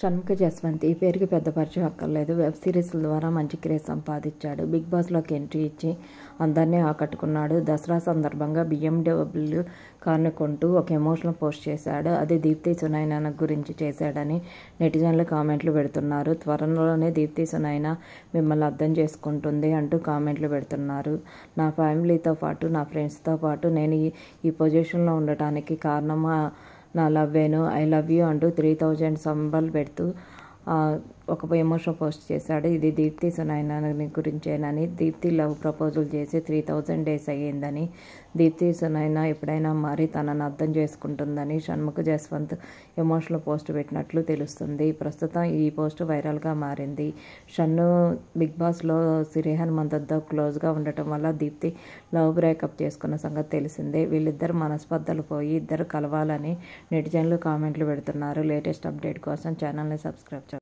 షణ్ముఖ జస్వంత్ ఈ పేరుకి పెద్ద పరిచయం అక్కర్లేదు వెబ్ సిరీస్ల ద్వారా మంచి క్రేజ్ సంపాదించాడు బిగ్ బాస్లోకి ఎంట్రీ ఇచ్చి అందరినీ ఆకట్టుకున్నాడు దసరా సందర్భంగా బిఎండబ్ల్యూ కార్ని కొంటూ ఒక ఎమోషనల్ పోస్ట్ చేశాడు అది దీప్తి సునైనా గురించి చేశాడని నెటిజన్లు కామెంట్లు పెడుతున్నారు త్వరలోనే దీప్తి సునైనా మిమ్మల్ని అర్థం చేసుకుంటుంది అంటూ కామెంట్లు పెడుతున్నారు నా ఫ్యామిలీతో పాటు నా ఫ్రెండ్స్తో పాటు నేను ఈ పొజిషన్లో ఉండటానికి కారణమా నా లవ్వేను ఐ లవ్ యూ అంటూ త్రీ థౌజండ్ సంబల్ పెడుతూ ఒక ఎమోషన్ పోస్ట్ చేశాడు ఇది దీప్తి సునాయనాని గురించేనని దీప్తి లవ్ ప్రపోజల్ చేసి త్రీ థౌజండ్ డేస్ అయ్యిందని దీప్తి సునాయన ఎప్పుడైనా మారి తనను అర్థం చేసుకుంటుందని షణ్ముఖ జస్వంత్ ఎమోషనల్ పోస్ట్ పెట్టినట్లు తెలుస్తుంది ప్రస్తుతం ఈ పోస్ట్ వైరల్గా మారింది షన్ను బిగ్ బాస్లో సిరిహన్ హనుమంతతో క్లోజ్గా ఉండటం వల్ల దీప్తి లవ్ బ్రేకప్ చేసుకున్న సంగతి తెలిసిందే వీళ్ళిద్దరు మనస్పర్ధలు పోయి ఇద్దరు కలవాలని నెటిజన్లు కామెంట్లు పెడుతున్నారు లేటెస్ట్ అప్డేట్ కోసం ఛానల్ని సబ్స్క్రైబ్ చేస్తారు